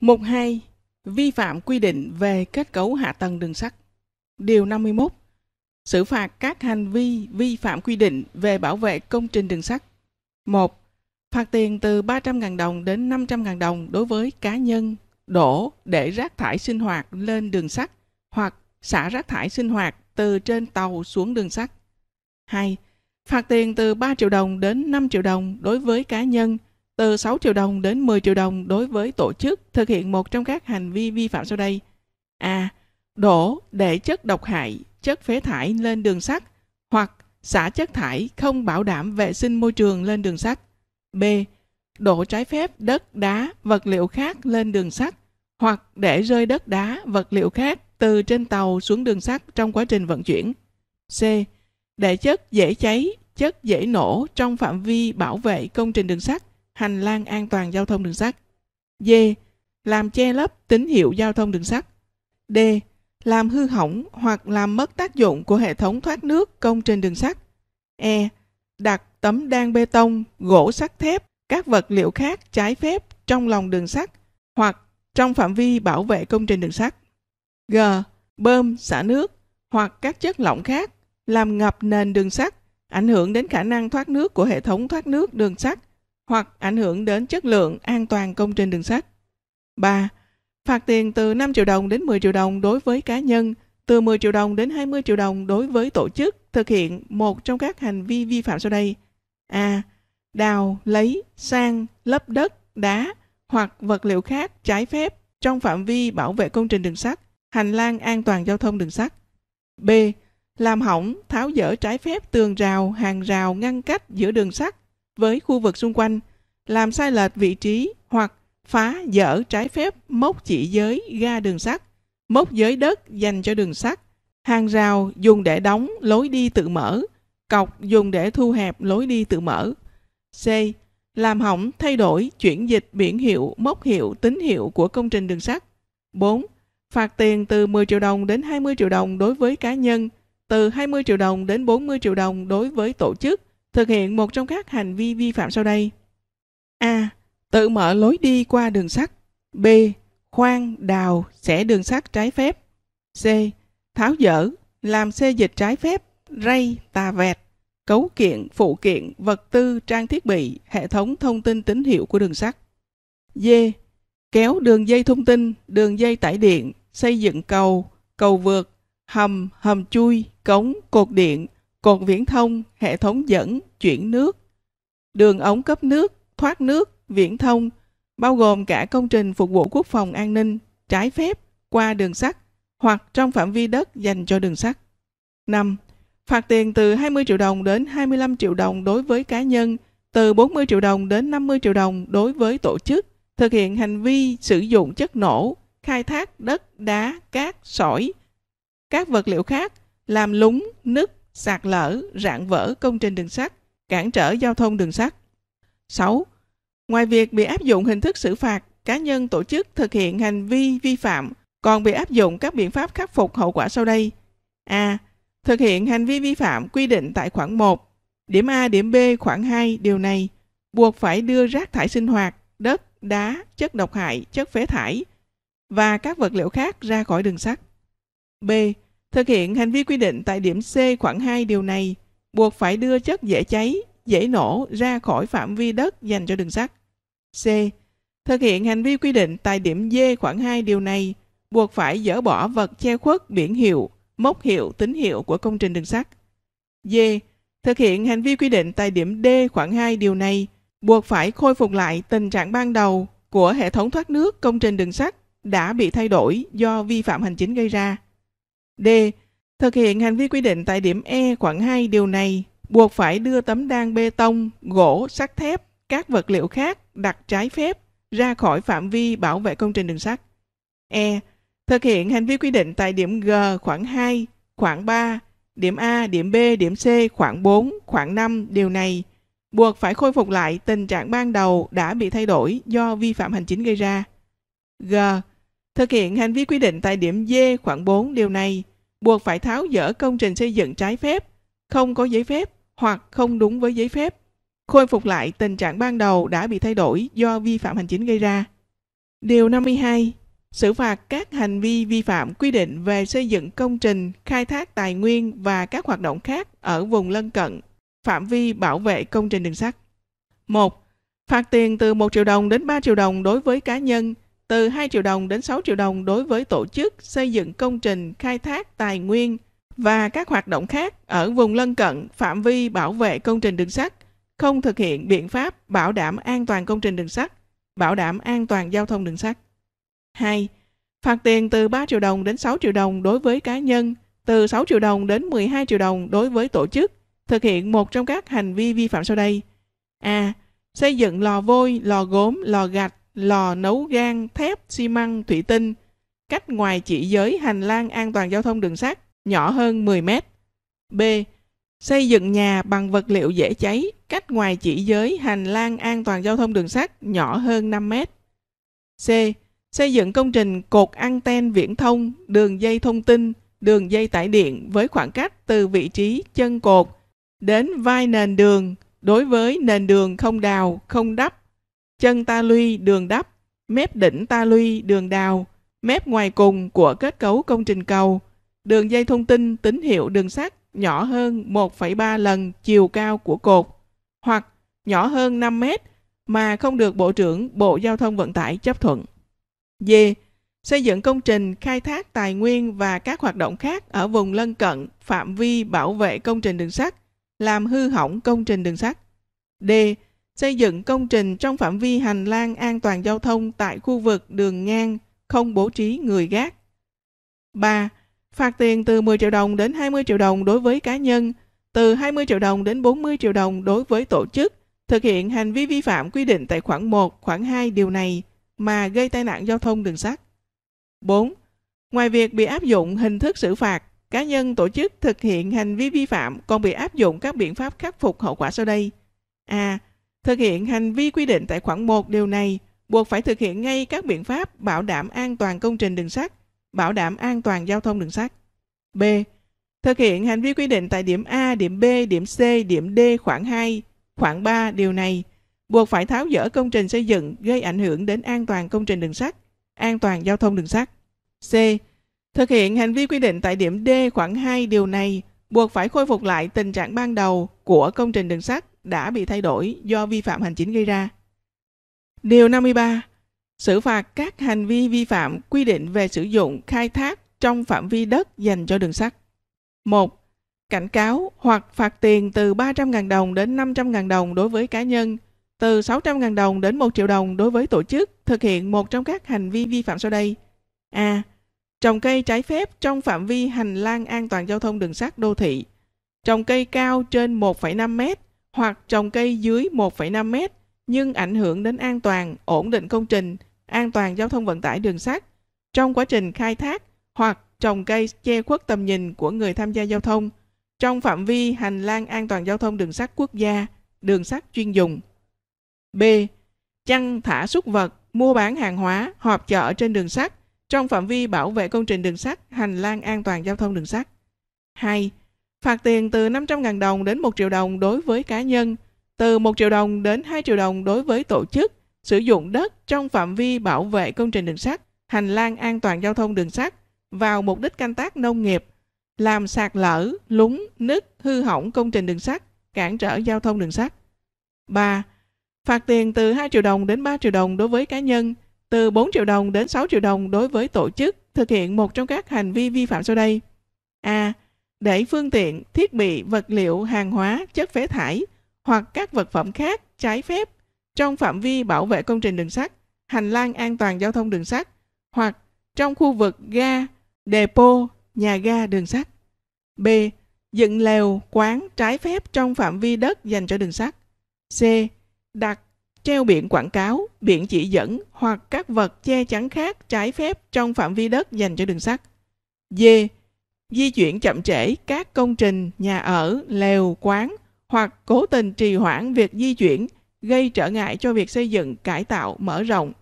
Mục 2. Vi phạm quy định về kết cấu hạ tầng đường sắt. Điều 51. Xử phạt các hành vi vi phạm quy định về bảo vệ công trình đường sắt. 1. Phạt tiền từ 300.000 đồng đến 500.000 đồng đối với cá nhân đổ để rác thải sinh hoạt lên đường sắt hoặc xả rác thải sinh hoạt từ trên tàu xuống đường sắt. 2. Phạt tiền từ 3 triệu đồng đến 5 triệu đồng đối với cá nhân từ 6 triệu đồng đến 10 triệu đồng đối với tổ chức thực hiện một trong các hành vi vi phạm sau đây. A. Đổ để chất độc hại, chất phế thải lên đường sắt hoặc xả chất thải không bảo đảm vệ sinh môi trường lên đường sắt. B. Đổ trái phép đất, đá, vật liệu khác lên đường sắt hoặc để rơi đất đá, vật liệu khác từ trên tàu xuống đường sắt trong quá trình vận chuyển. C. Để chất dễ cháy, chất dễ nổ trong phạm vi bảo vệ công trình đường sắt hành lang an toàn giao thông đường sắt. D. Làm che lấp tín hiệu giao thông đường sắt. D. Làm hư hỏng hoặc làm mất tác dụng của hệ thống thoát nước công trình đường sắt. E. Đặt tấm đan bê tông, gỗ sắt thép, các vật liệu khác trái phép trong lòng đường sắt hoặc trong phạm vi bảo vệ công trình đường sắt. G. Bơm, xả nước hoặc các chất lỏng khác làm ngập nền đường sắt, ảnh hưởng đến khả năng thoát nước của hệ thống thoát nước đường sắt hoặc ảnh hưởng đến chất lượng an toàn công trình đường sắt. 3. Phạt tiền từ 5 triệu đồng đến 10 triệu đồng đối với cá nhân, từ 10 triệu đồng đến 20 triệu đồng đối với tổ chức thực hiện một trong các hành vi vi phạm sau đây. A. Đào, lấy, sang, lấp đất, đá hoặc vật liệu khác trái phép trong phạm vi bảo vệ công trình đường sắt, hành lang an toàn giao thông đường sắt. B. Làm hỏng, tháo dỡ trái phép tường rào, hàng rào ngăn cách giữa đường sắt với khu vực xung quanh, làm sai lệch vị trí hoặc phá dỡ trái phép mốc chỉ giới ga đường sắt, mốc giới đất dành cho đường sắt, hàng rào dùng để đóng lối đi tự mở, cọc dùng để thu hẹp lối đi tự mở. C. Làm hỏng thay đổi chuyển dịch biển hiệu, mốc hiệu, tín hiệu của công trình đường sắt. 4. Phạt tiền từ 10 triệu đồng đến 20 triệu đồng đối với cá nhân, từ 20 triệu đồng đến 40 triệu đồng đối với tổ chức thực hiện một trong các hành vi vi phạm sau đây. A. Tự mở lối đi qua đường sắt. B. Khoan, đào, xẻ đường sắt trái phép. C. Tháo dỡ, làm xê dịch trái phép, ray, tà vẹt, cấu kiện, phụ kiện, vật tư, trang thiết bị, hệ thống thông tin tín hiệu của đường sắt. D. Kéo đường dây thông tin, đường dây tải điện, xây dựng cầu, cầu vượt, hầm, hầm chui, cống, cột điện, cột viễn thông, hệ thống dẫn, chuyển nước, đường ống cấp nước, thoát nước, viễn thông, bao gồm cả công trình phục vụ quốc phòng an ninh trái phép qua đường sắt hoặc trong phạm vi đất dành cho đường sắt. 5. Phạt tiền từ 20 triệu đồng đến 25 triệu đồng đối với cá nhân, từ 40 triệu đồng đến 50 triệu đồng đối với tổ chức thực hiện hành vi sử dụng chất nổ, khai thác đất, đá, cát, sỏi, các vật liệu khác, làm lúng, nứt, sạt lở, rạn vỡ công trình đường sắt, cản trở giao thông đường sắt. 6. Ngoài việc bị áp dụng hình thức xử phạt, cá nhân tổ chức thực hiện hành vi vi phạm còn bị áp dụng các biện pháp khắc phục hậu quả sau đây. A. Thực hiện hành vi vi phạm quy định tại khoản 1, điểm A, điểm B, khoản 2 điều này buộc phải đưa rác thải sinh hoạt, đất, đá, chất độc hại, chất phế thải và các vật liệu khác ra khỏi đường sắt. B Thực hiện hành vi quy định tại điểm C khoảng 2 điều này, buộc phải đưa chất dễ cháy, dễ nổ ra khỏi phạm vi đất dành cho đường sắt. C. Thực hiện hành vi quy định tại điểm D khoảng 2 điều này, buộc phải dỡ bỏ vật che khuất biển hiệu, mốc hiệu, tín hiệu của công trình đường sắt. D. Thực hiện hành vi quy định tại điểm D khoảng 2 điều này, buộc phải khôi phục lại tình trạng ban đầu của hệ thống thoát nước công trình đường sắt đã bị thay đổi do vi phạm hành chính gây ra. D. Thực hiện hành vi quy định tại điểm E khoảng 2 điều này buộc phải đưa tấm đan bê tông, gỗ, sắt thép, các vật liệu khác đặt trái phép ra khỏi phạm vi bảo vệ công trình đường sắt. E. Thực hiện hành vi quy định tại điểm G khoảng 2, khoảng 3, điểm A, điểm B, điểm C khoảng 4, khoảng 5 điều này buộc phải khôi phục lại tình trạng ban đầu đã bị thay đổi do vi phạm hành chính gây ra. G. Thực hiện hành vi quy định tại điểm D khoảng 4 điều này buộc phải tháo dỡ công trình xây dựng trái phép, không có giấy phép hoặc không đúng với giấy phép, khôi phục lại tình trạng ban đầu đã bị thay đổi do vi phạm hành chính gây ra. Điều 52. Xử phạt các hành vi vi phạm quy định về xây dựng công trình, khai thác tài nguyên và các hoạt động khác ở vùng lân cận, phạm vi bảo vệ công trình đường sắt. 1. Phạt tiền từ 1 triệu đồng đến 3 triệu đồng đối với cá nhân, từ 2 triệu đồng đến 6 triệu đồng đối với tổ chức xây dựng công trình khai thác tài nguyên và các hoạt động khác ở vùng lân cận phạm vi bảo vệ công trình đường sắt, không thực hiện biện pháp bảo đảm an toàn công trình đường sắt, bảo đảm an toàn giao thông đường sắt. 2. Phạt tiền từ 3 triệu đồng đến 6 triệu đồng đối với cá nhân, từ 6 triệu đồng đến 12 triệu đồng đối với tổ chức, thực hiện một trong các hành vi vi phạm sau đây. A. Xây dựng lò vôi, lò gốm, lò gạch lò nấu gan, thép, xi măng, thủy tinh, cách ngoài chỉ giới hành lang an toàn giao thông đường sắt nhỏ hơn 10 mét. B. Xây dựng nhà bằng vật liệu dễ cháy, cách ngoài chỉ giới hành lang an toàn giao thông đường sắt nhỏ hơn 5 mét. C. Xây dựng công trình cột anten viễn thông, đường dây thông tin, đường dây tải điện với khoảng cách từ vị trí chân cột đến vai nền đường đối với nền đường không đào, không đắp chân ta luy đường đắp, mép đỉnh ta luy đường đào, mép ngoài cùng của kết cấu công trình cầu, đường dây thông tin tín hiệu đường sắt nhỏ hơn 1,3 lần chiều cao của cột, hoặc nhỏ hơn 5 mét mà không được Bộ trưởng Bộ Giao thông Vận tải chấp thuận. D. Xây dựng công trình, khai thác tài nguyên và các hoạt động khác ở vùng lân cận phạm vi bảo vệ công trình đường sắt, làm hư hỏng công trình đường sắt. D xây dựng công trình trong phạm vi hành lang an toàn giao thông tại khu vực đường ngang không bố trí người gác. 3. Phạt tiền từ 10 triệu đồng đến 20 triệu đồng đối với cá nhân, từ 20 triệu đồng đến 40 triệu đồng đối với tổ chức thực hiện hành vi vi phạm quy định tại khoản 1, khoản 2 điều này mà gây tai nạn giao thông đường sắt. 4. Ngoài việc bị áp dụng hình thức xử phạt, cá nhân tổ chức thực hiện hành vi vi phạm còn bị áp dụng các biện pháp khắc phục hậu quả sau đây. A. Thực hiện hành vi quy định tại khoản 1 điều này, buộc phải thực hiện ngay các biện pháp bảo đảm an toàn công trình đường sắt, bảo đảm an toàn giao thông đường sắt. B. Thực hiện hành vi quy định tại điểm A, điểm B, điểm C, điểm D khoảng 2, khoảng 3 điều này, buộc phải tháo dỡ công trình xây dựng gây ảnh hưởng đến an toàn công trình đường sắt, an toàn giao thông đường sắt. C. Thực hiện hành vi quy định tại điểm D khoảng 2 điều này, buộc phải khôi phục lại tình trạng ban đầu của công trình đường sắt đã bị thay đổi do vi phạm hành chính gây ra. Điều 53. Xử phạt các hành vi vi phạm quy định về sử dụng khai thác trong phạm vi đất dành cho đường sắt. 1. Cảnh cáo hoặc phạt tiền từ 300.000 đồng đến 500.000 đồng đối với cá nhân, từ 600.000 đồng đến 1 triệu đồng đối với tổ chức thực hiện một trong các hành vi vi phạm sau đây. A. Trồng cây trái phép trong phạm vi hành lang an toàn giao thông đường sắt đô thị. Trồng cây cao trên 1,5 mét hoặc trồng cây dưới 1,5 mét nhưng ảnh hưởng đến an toàn, ổn định công trình, an toàn giao thông vận tải đường sắt trong quá trình khai thác hoặc trồng cây che khuất tầm nhìn của người tham gia giao thông trong phạm vi hành lang an toàn giao thông đường sắt quốc gia, đường sắt chuyên dùng. B. Chăn thả súc vật, mua bán hàng hóa, họp chợ trên đường sắt trong phạm vi bảo vệ công trình đường sắt, hành lang an toàn giao thông đường sắt. 2 phạt tiền từ 500.000 đồng đến 1 triệu đồng đối với cá nhân, từ 1 triệu đồng đến 2 triệu đồng đối với tổ chức sử dụng đất trong phạm vi bảo vệ công trình đường sắt, hành lang an toàn giao thông đường sắt vào mục đích canh tác nông nghiệp, làm sạt lở, lúng, nứt, hư hỏng công trình đường sắt, cản trở giao thông đường sắt. 3. Phạt tiền từ 2 triệu đồng đến 3 triệu đồng đối với cá nhân, từ 4 triệu đồng đến 6 triệu đồng đối với tổ chức thực hiện một trong các hành vi vi phạm sau đây. A để phương tiện, thiết bị, vật liệu, hàng hóa, chất phế thải hoặc các vật phẩm khác trái phép trong phạm vi bảo vệ công trình đường sắt, hành lang an toàn giao thông đường sắt hoặc trong khu vực ga, depot, nhà ga đường sắt. B. Dựng lều, quán trái phép trong phạm vi đất dành cho đường sắt. C. Đặt, treo biển quảng cáo, biển chỉ dẫn hoặc các vật che chắn khác trái phép trong phạm vi đất dành cho đường sắt. D di chuyển chậm trễ các công trình, nhà ở, lều, quán hoặc cố tình trì hoãn việc di chuyển gây trở ngại cho việc xây dựng, cải tạo, mở rộng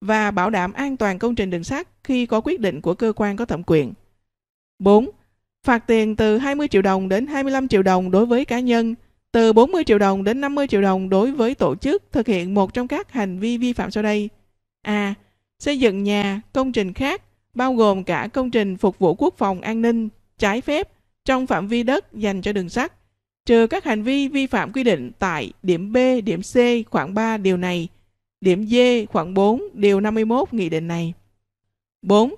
và bảo đảm an toàn công trình đường sắt khi có quyết định của cơ quan có thẩm quyền. 4. Phạt tiền từ 20 triệu đồng đến 25 triệu đồng đối với cá nhân, từ 40 triệu đồng đến 50 triệu đồng đối với tổ chức thực hiện một trong các hành vi vi phạm sau đây. A. Xây dựng nhà, công trình khác, bao gồm cả công trình phục vụ quốc phòng an ninh trái phép trong phạm vi đất dành cho đường sắt, trừ các hành vi vi phạm quy định tại điểm B, điểm C khoảng 3 điều này, điểm D khoảng 4 điều 51 nghị định này. 4.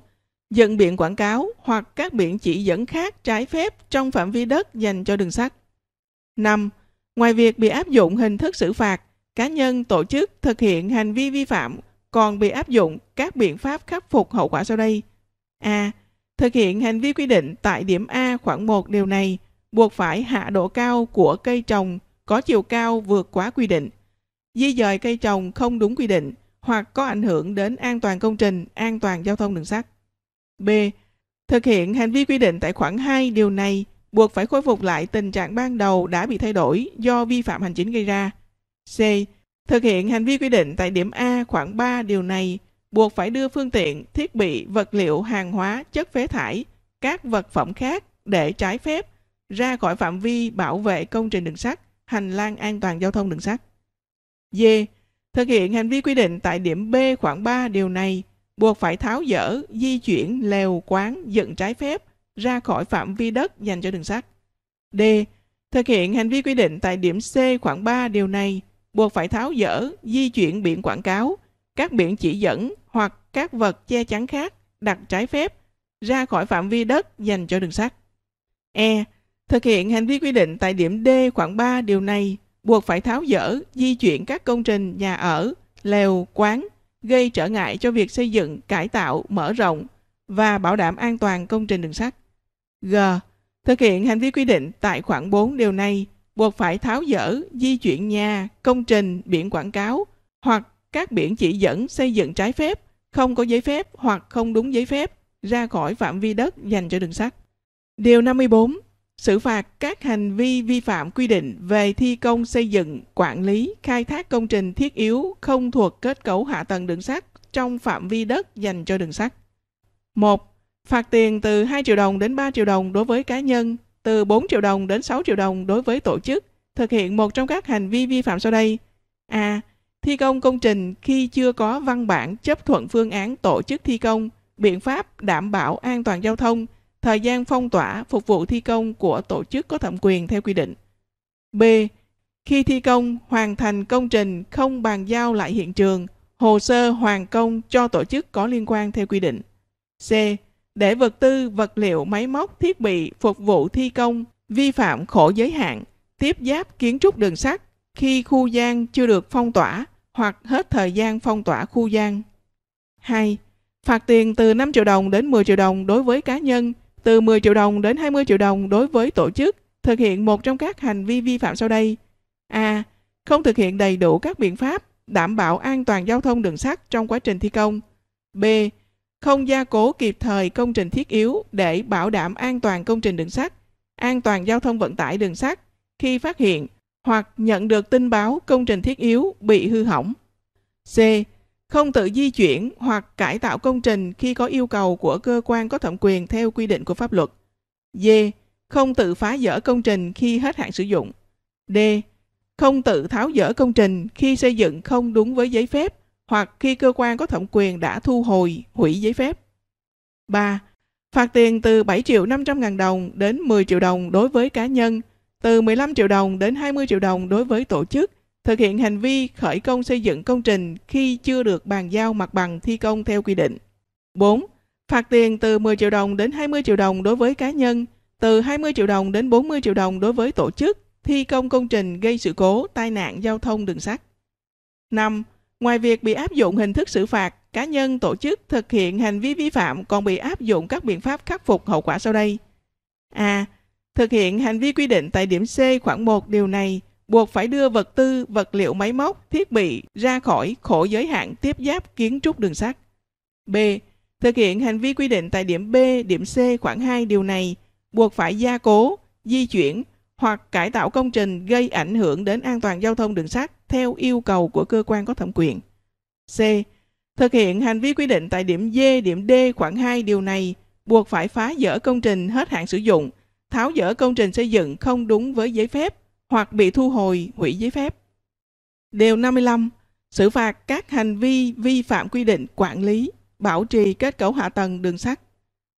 Dựng biển quảng cáo hoặc các biển chỉ dẫn khác trái phép trong phạm vi đất dành cho đường sắt. 5. Ngoài việc bị áp dụng hình thức xử phạt, cá nhân tổ chức thực hiện hành vi vi phạm còn bị áp dụng các biện pháp khắc phục hậu quả sau đây. A. Thực hiện hành vi quy định tại điểm A khoảng 1 điều này buộc phải hạ độ cao của cây trồng có chiều cao vượt quá quy định, di dời cây trồng không đúng quy định hoặc có ảnh hưởng đến an toàn công trình, an toàn giao thông đường sắt. B. Thực hiện hành vi quy định tại khoản 2 điều này buộc phải khôi phục lại tình trạng ban đầu đã bị thay đổi do vi phạm hành chính gây ra. C. Thực hiện hành vi quy định tại điểm A khoảng 3 điều này buộc phải đưa phương tiện, thiết bị, vật liệu, hàng hóa, chất phế thải, các vật phẩm khác để trái phép ra khỏi phạm vi bảo vệ công trình đường sắt, hành lang an toàn giao thông đường sắt. D. Thực hiện hành vi quy định tại điểm B khoảng 3 điều này, buộc phải tháo dỡ, di chuyển lều quán dựng trái phép ra khỏi phạm vi đất dành cho đường sắt. D. Thực hiện hành vi quy định tại điểm C khoảng 3 điều này, buộc phải tháo dỡ, di chuyển biển quảng cáo, các biển chỉ dẫn hoặc các vật che chắn khác đặt trái phép ra khỏi phạm vi đất dành cho đường sắt. E. Thực hiện hành vi quy định tại điểm D khoảng 3 điều này buộc phải tháo dỡ, di chuyển các công trình, nhà ở, lều, quán gây trở ngại cho việc xây dựng, cải tạo, mở rộng và bảo đảm an toàn công trình đường sắt. G. Thực hiện hành vi quy định tại khoảng 4 điều này buộc phải tháo dỡ, di chuyển nhà, công trình, biển quảng cáo hoặc các biển chỉ dẫn xây dựng trái phép, không có giấy phép hoặc không đúng giấy phép ra khỏi phạm vi đất dành cho đường sắt. Điều 54. Xử phạt các hành vi vi phạm quy định về thi công xây dựng, quản lý, khai thác công trình thiết yếu không thuộc kết cấu hạ tầng đường sắt trong phạm vi đất dành cho đường sắt. 1. Phạt tiền từ 2 triệu đồng đến 3 triệu đồng đối với cá nhân, từ 4 triệu đồng đến 6 triệu đồng đối với tổ chức thực hiện một trong các hành vi vi phạm sau đây. A thi công công trình khi chưa có văn bản chấp thuận phương án tổ chức thi công, biện pháp đảm bảo an toàn giao thông, thời gian phong tỏa phục vụ thi công của tổ chức có thẩm quyền theo quy định. B. Khi thi công, hoàn thành công trình không bàn giao lại hiện trường, hồ sơ hoàn công cho tổ chức có liên quan theo quy định. C. Để vật tư, vật liệu, máy móc, thiết bị phục vụ thi công vi phạm khổ giới hạn, tiếp giáp kiến trúc đường sắt khi khu gian chưa được phong tỏa hoặc hết thời gian phong tỏa khu gian. 2. Phạt tiền từ 5 triệu đồng đến 10 triệu đồng đối với cá nhân, từ 10 triệu đồng đến 20 triệu đồng đối với tổ chức thực hiện một trong các hành vi vi phạm sau đây. A. Không thực hiện đầy đủ các biện pháp đảm bảo an toàn giao thông đường sắt trong quá trình thi công. B. Không gia cố kịp thời công trình thiết yếu để bảo đảm an toàn công trình đường sắt, an toàn giao thông vận tải đường sắt khi phát hiện hoặc nhận được tin báo công trình thiết yếu bị hư hỏng. C. Không tự di chuyển hoặc cải tạo công trình khi có yêu cầu của cơ quan có thẩm quyền theo quy định của pháp luật. D. Không tự phá dỡ công trình khi hết hạn sử dụng. D. Không tự tháo dỡ công trình khi xây dựng không đúng với giấy phép hoặc khi cơ quan có thẩm quyền đã thu hồi, hủy giấy phép. 3. Phạt tiền từ 7 triệu 500 ngàn đồng đến 10 triệu đồng đối với cá nhân từ 15 triệu đồng đến 20 triệu đồng đối với tổ chức thực hiện hành vi khởi công xây dựng công trình khi chưa được bàn giao mặt bằng thi công theo quy định. 4. Phạt tiền từ 10 triệu đồng đến 20 triệu đồng đối với cá nhân, từ 20 triệu đồng đến 40 triệu đồng đối với tổ chức thi công công trình gây sự cố, tai nạn giao thông đường sắt. 5. Ngoài việc bị áp dụng hình thức xử phạt, cá nhân tổ chức thực hiện hành vi vi phạm còn bị áp dụng các biện pháp khắc phục hậu quả sau đây. A. À, thực hiện hành vi quy định tại điểm C khoảng 1 điều này buộc phải đưa vật tư, vật liệu máy móc, thiết bị ra khỏi khổ giới hạn tiếp giáp kiến trúc đường sắt. B. Thực hiện hành vi quy định tại điểm B, điểm C khoảng 2 điều này buộc phải gia cố, di chuyển hoặc cải tạo công trình gây ảnh hưởng đến an toàn giao thông đường sắt theo yêu cầu của cơ quan có thẩm quyền. C. Thực hiện hành vi quy định tại điểm D, điểm D khoảng 2 điều này buộc phải phá dỡ công trình hết hạn sử dụng tháo dỡ công trình xây dựng không đúng với giấy phép hoặc bị thu hồi, hủy giấy phép. Điều 55. Xử phạt các hành vi vi phạm quy định quản lý, bảo trì kết cấu hạ tầng đường sắt.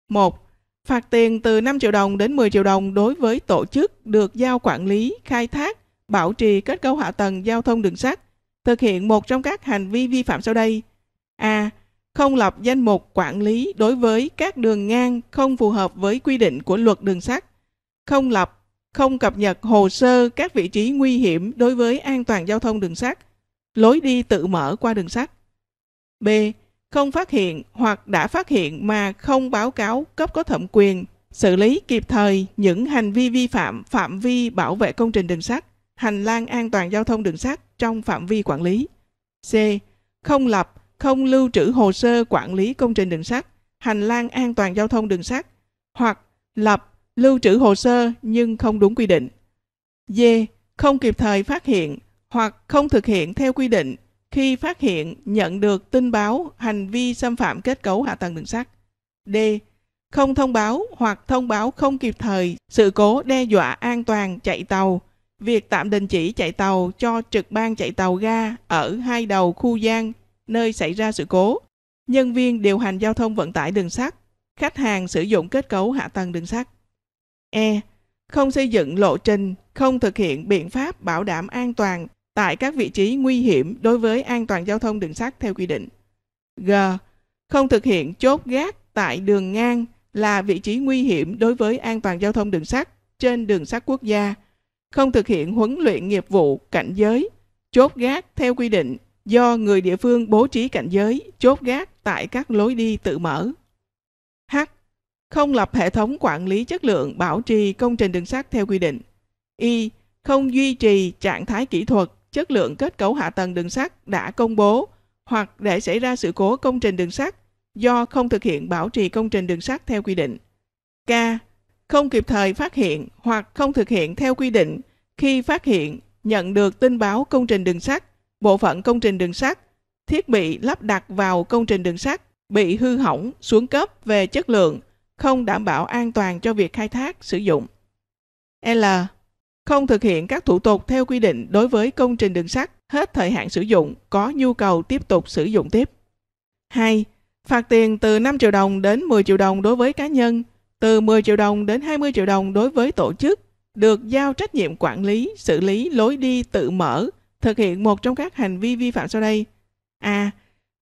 1. Phạt tiền từ 5 triệu đồng đến 10 triệu đồng đối với tổ chức được giao quản lý, khai thác, bảo trì kết cấu hạ tầng giao thông đường sắt, thực hiện một trong các hành vi vi phạm sau đây. A. Không lập danh mục quản lý đối với các đường ngang không phù hợp với quy định của luật đường sắt không lập, không cập nhật hồ sơ các vị trí nguy hiểm đối với an toàn giao thông đường sắt, lối đi tự mở qua đường sắt. B. Không phát hiện hoặc đã phát hiện mà không báo cáo cấp có thẩm quyền, xử lý kịp thời những hành vi vi phạm phạm vi bảo vệ công trình đường sắt, hành lang an toàn giao thông đường sắt trong phạm vi quản lý. C. Không lập, không lưu trữ hồ sơ quản lý công trình đường sắt, hành lang an toàn giao thông đường sắt hoặc lập lưu trữ hồ sơ nhưng không đúng quy định. D. Không kịp thời phát hiện hoặc không thực hiện theo quy định khi phát hiện nhận được tin báo hành vi xâm phạm kết cấu hạ tầng đường sắt. D. Không thông báo hoặc thông báo không kịp thời sự cố đe dọa an toàn chạy tàu, việc tạm đình chỉ chạy tàu cho trực ban chạy tàu ga ở hai đầu khu gian nơi xảy ra sự cố, nhân viên điều hành giao thông vận tải đường sắt, khách hàng sử dụng kết cấu hạ tầng đường sắt. E. Không xây dựng lộ trình, không thực hiện biện pháp bảo đảm an toàn tại các vị trí nguy hiểm đối với an toàn giao thông đường sắt theo quy định. G. Không thực hiện chốt gác tại đường ngang là vị trí nguy hiểm đối với an toàn giao thông đường sắt trên đường sắt quốc gia. Không thực hiện huấn luyện nghiệp vụ cảnh giới, chốt gác theo quy định do người địa phương bố trí cảnh giới, chốt gác tại các lối đi tự mở. H không lập hệ thống quản lý chất lượng bảo trì công trình đường sắt theo quy định. Y. Không duy trì trạng thái kỹ thuật, chất lượng kết cấu hạ tầng đường sắt đã công bố hoặc để xảy ra sự cố công trình đường sắt do không thực hiện bảo trì công trình đường sắt theo quy định. K. Không kịp thời phát hiện hoặc không thực hiện theo quy định khi phát hiện, nhận được tin báo công trình đường sắt, bộ phận công trình đường sắt, thiết bị lắp đặt vào công trình đường sắt bị hư hỏng, xuống cấp về chất lượng không đảm bảo an toàn cho việc khai thác sử dụng. L. Không thực hiện các thủ tục theo quy định đối với công trình đường sắt hết thời hạn sử dụng có nhu cầu tiếp tục sử dụng tiếp. 2. Phạt tiền từ 5 triệu đồng đến 10 triệu đồng đối với cá nhân, từ 10 triệu đồng đến 20 triệu đồng đối với tổ chức được giao trách nhiệm quản lý, xử lý lối đi tự mở, thực hiện một trong các hành vi vi phạm sau đây. A.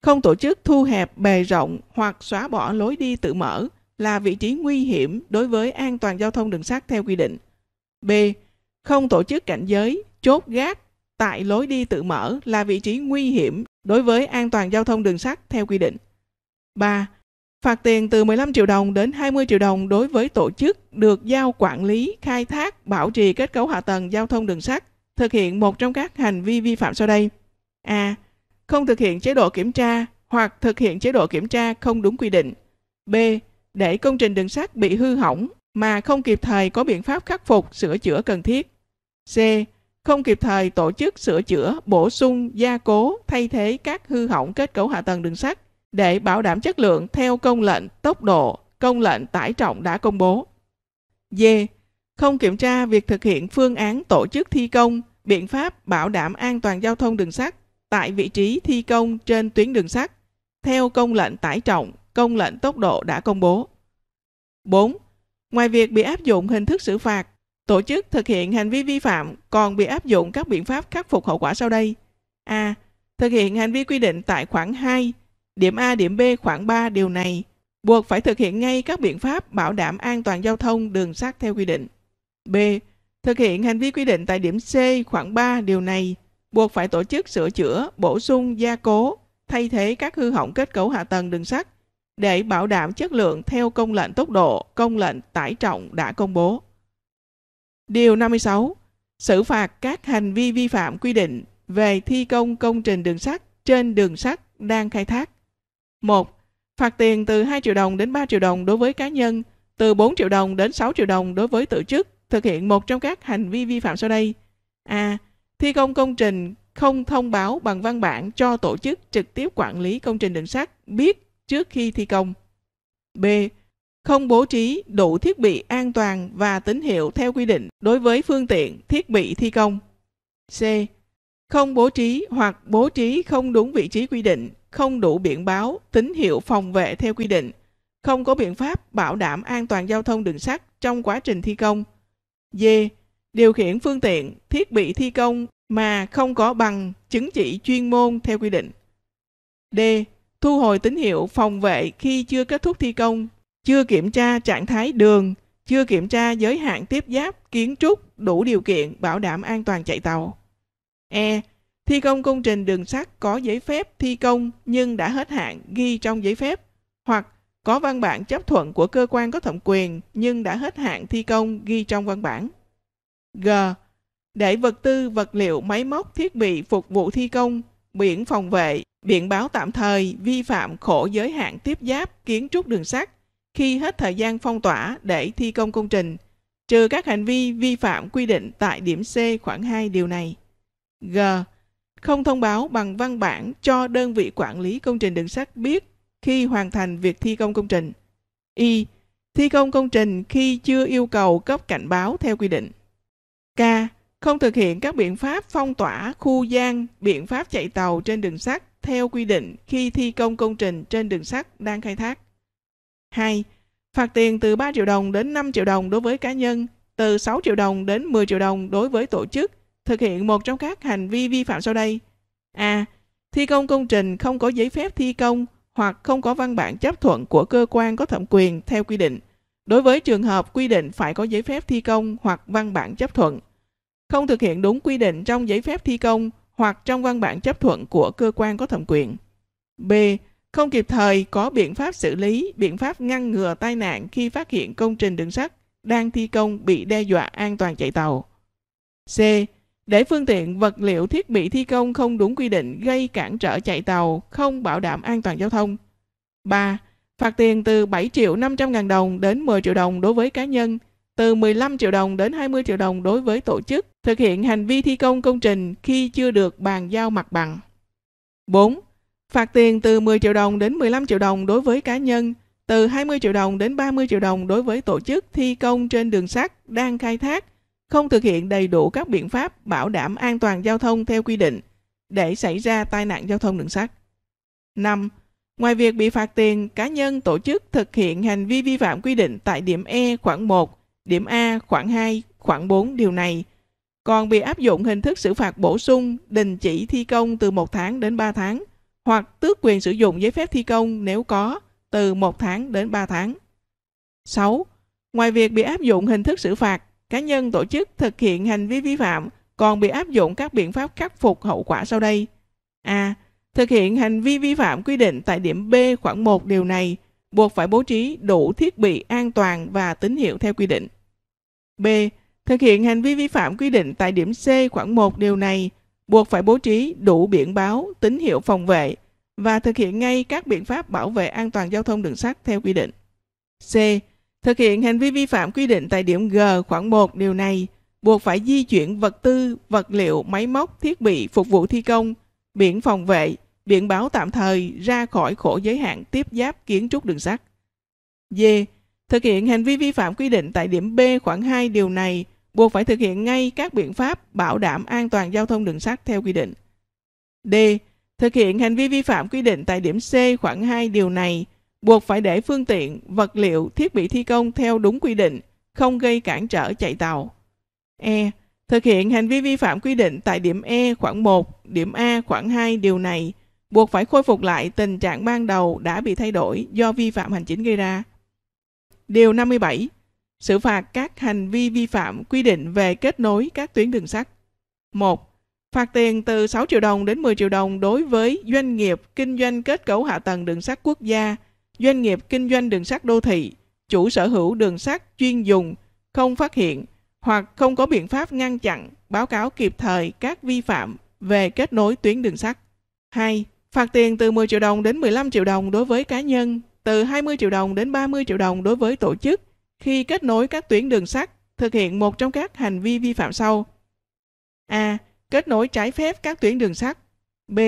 Không tổ chức thu hẹp bề rộng hoặc xóa bỏ lối đi tự mở, là vị trí nguy hiểm đối với an toàn giao thông đường sắt theo quy định. B. Không tổ chức cảnh giới, chốt gác tại lối đi tự mở là vị trí nguy hiểm đối với an toàn giao thông đường sắt theo quy định. 3. Phạt tiền từ 15 triệu đồng đến 20 triệu đồng đối với tổ chức được giao quản lý, khai thác, bảo trì kết cấu hạ tầng giao thông đường sắt thực hiện một trong các hành vi vi phạm sau đây. A. Không thực hiện chế độ kiểm tra hoặc thực hiện chế độ kiểm tra không đúng quy định. B để công trình đường sắt bị hư hỏng mà không kịp thời có biện pháp khắc phục sửa chữa cần thiết. C. Không kịp thời tổ chức sửa chữa, bổ sung, gia cố, thay thế các hư hỏng kết cấu hạ tầng đường sắt để bảo đảm chất lượng theo công lệnh tốc độ, công lệnh tải trọng đã công bố. D. Không kiểm tra việc thực hiện phương án tổ chức thi công, biện pháp bảo đảm an toàn giao thông đường sắt tại vị trí thi công trên tuyến đường sắt theo công lệnh tải trọng công lệnh tốc độ đã công bố. 4. Ngoài việc bị áp dụng hình thức xử phạt, tổ chức thực hiện hành vi vi phạm còn bị áp dụng các biện pháp khắc phục hậu quả sau đây. A. Thực hiện hành vi quy định tại khoản 2, điểm A, điểm B khoảng 3 điều này, buộc phải thực hiện ngay các biện pháp bảo đảm an toàn giao thông đường sắt theo quy định. B. Thực hiện hành vi quy định tại điểm C khoảng 3 điều này, buộc phải tổ chức sửa chữa, bổ sung, gia cố, thay thế các hư hỏng kết cấu hạ tầng đường sắt để bảo đảm chất lượng theo công lệnh tốc độ, công lệnh tải trọng đã công bố. Điều 56. Xử phạt các hành vi vi phạm quy định về thi công công trình đường sắt trên đường sắt đang khai thác. 1. Phạt tiền từ 2 triệu đồng đến 3 triệu đồng đối với cá nhân, từ 4 triệu đồng đến 6 triệu đồng đối với tổ chức thực hiện một trong các hành vi vi phạm sau đây. A. Thi công công trình không thông báo bằng văn bản cho tổ chức trực tiếp quản lý công trình đường sắt biết trước khi thi công. B. Không bố trí đủ thiết bị an toàn và tín hiệu theo quy định đối với phương tiện, thiết bị thi công. C. Không bố trí hoặc bố trí không đúng vị trí quy định, không đủ biển báo, tín hiệu phòng vệ theo quy định, không có biện pháp bảo đảm an toàn giao thông đường sắt trong quá trình thi công. D. Điều khiển phương tiện, thiết bị thi công mà không có bằng chứng chỉ chuyên môn theo quy định. D thu hồi tín hiệu phòng vệ khi chưa kết thúc thi công, chưa kiểm tra trạng thái đường, chưa kiểm tra giới hạn tiếp giáp kiến trúc đủ điều kiện bảo đảm an toàn chạy tàu. E. Thi công công trình đường sắt có giấy phép thi công nhưng đã hết hạn ghi trong giấy phép hoặc có văn bản chấp thuận của cơ quan có thẩm quyền nhưng đã hết hạn thi công ghi trong văn bản. G. Để vật tư, vật liệu, máy móc, thiết bị phục vụ thi công, biển phòng vệ biện báo tạm thời vi phạm khổ giới hạn tiếp giáp kiến trúc đường sắt khi hết thời gian phong tỏa để thi công công trình, trừ các hành vi vi phạm quy định tại điểm C khoảng 2 điều này. G. Không thông báo bằng văn bản cho đơn vị quản lý công trình đường sắt biết khi hoàn thành việc thi công công trình. Y. Thi công công trình khi chưa yêu cầu cấp cảnh báo theo quy định. K. Không thực hiện các biện pháp phong tỏa khu gian, biện pháp chạy tàu trên đường sắt theo quy định khi thi công công trình trên đường sắt đang khai thác. 2. Phạt tiền từ 3 triệu đồng đến 5 triệu đồng đối với cá nhân, từ 6 triệu đồng đến 10 triệu đồng đối với tổ chức thực hiện một trong các hành vi vi phạm sau đây. A. Thi công công trình không có giấy phép thi công hoặc không có văn bản chấp thuận của cơ quan có thẩm quyền theo quy định. Đối với trường hợp quy định phải có giấy phép thi công hoặc văn bản chấp thuận. Không thực hiện đúng quy định trong giấy phép thi công hoặc trong văn bản chấp thuận của cơ quan có thẩm quyền. B. Không kịp thời có biện pháp xử lý, biện pháp ngăn ngừa tai nạn khi phát hiện công trình đường sắt đang thi công bị đe dọa an toàn chạy tàu. C. Để phương tiện, vật liệu, thiết bị thi công không đúng quy định gây cản trở chạy tàu, không bảo đảm an toàn giao thông. 3. Phạt tiền từ 7 triệu 500 ngàn đồng đến 10 triệu đồng đối với cá nhân, từ 15 triệu đồng đến 20 triệu đồng đối với tổ chức thực hiện hành vi thi công công trình khi chưa được bàn giao mặt bằng. 4. Phạt tiền từ 10 triệu đồng đến 15 triệu đồng đối với cá nhân, từ 20 triệu đồng đến 30 triệu đồng đối với tổ chức thi công trên đường sắt đang khai thác, không thực hiện đầy đủ các biện pháp bảo đảm an toàn giao thông theo quy định để xảy ra tai nạn giao thông đường sắt. 5. Ngoài việc bị phạt tiền, cá nhân tổ chức thực hiện hành vi vi phạm quy định tại điểm E khoảng 1 Điểm A khoảng 2, khoảng 4 điều này còn bị áp dụng hình thức xử phạt bổ sung đình chỉ thi công từ 1 tháng đến 3 tháng hoặc tước quyền sử dụng giấy phép thi công nếu có từ 1 tháng đến 3 tháng. 6. Ngoài việc bị áp dụng hình thức xử phạt, cá nhân tổ chức thực hiện hành vi vi phạm còn bị áp dụng các biện pháp khắc phục hậu quả sau đây. A. Thực hiện hành vi vi phạm quy định tại điểm B khoảng 1 điều này buộc phải bố trí đủ thiết bị an toàn và tín hiệu theo quy định. B. Thực hiện hành vi vi phạm quy định tại điểm C khoảng 1 điều này, buộc phải bố trí đủ biển báo, tín hiệu phòng vệ và thực hiện ngay các biện pháp bảo vệ an toàn giao thông đường sắt theo quy định. C. Thực hiện hành vi vi phạm quy định tại điểm G khoảng 1 điều này, buộc phải di chuyển vật tư, vật liệu, máy móc, thiết bị phục vụ thi công, biển phòng vệ, biển báo tạm thời ra khỏi khổ giới hạn tiếp giáp kiến trúc đường sắt. D Thực hiện hành vi vi phạm quy định tại điểm B khoảng 2 điều này buộc phải thực hiện ngay các biện pháp bảo đảm an toàn giao thông đường sắt theo quy định. D. Thực hiện hành vi vi phạm quy định tại điểm C khoảng 2 điều này buộc phải để phương tiện, vật liệu, thiết bị thi công theo đúng quy định, không gây cản trở chạy tàu. E. Thực hiện hành vi vi phạm quy định tại điểm E khoảng 1, điểm A khoảng 2 điều này buộc phải khôi phục lại tình trạng ban đầu đã bị thay đổi do vi phạm hành chính gây ra. Điều 57. Xử phạt các hành vi vi phạm quy định về kết nối các tuyến đường sắt. 1. Phạt tiền từ 6 triệu đồng đến 10 triệu đồng đối với doanh nghiệp kinh doanh kết cấu hạ tầng đường sắt quốc gia, doanh nghiệp kinh doanh đường sắt đô thị, chủ sở hữu đường sắt chuyên dùng, không phát hiện hoặc không có biện pháp ngăn chặn, báo cáo kịp thời các vi phạm về kết nối tuyến đường sắt. 2. Phạt tiền từ 10 triệu đồng đến 15 triệu đồng đối với cá nhân, từ 20 triệu đồng đến 30 triệu đồng đối với tổ chức khi kết nối các tuyến đường sắt thực hiện một trong các hành vi vi phạm sau. A. Kết nối trái phép các tuyến đường sắt. B.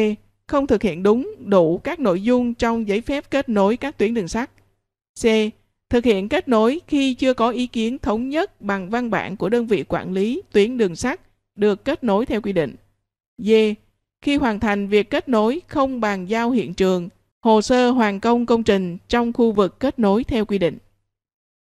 Không thực hiện đúng đủ các nội dung trong giấy phép kết nối các tuyến đường sắt. C. Thực hiện kết nối khi chưa có ý kiến thống nhất bằng văn bản của đơn vị quản lý tuyến đường sắt được kết nối theo quy định. D. Khi hoàn thành việc kết nối không bàn giao hiện trường hồ sơ hoàn công công trình trong khu vực kết nối theo quy định.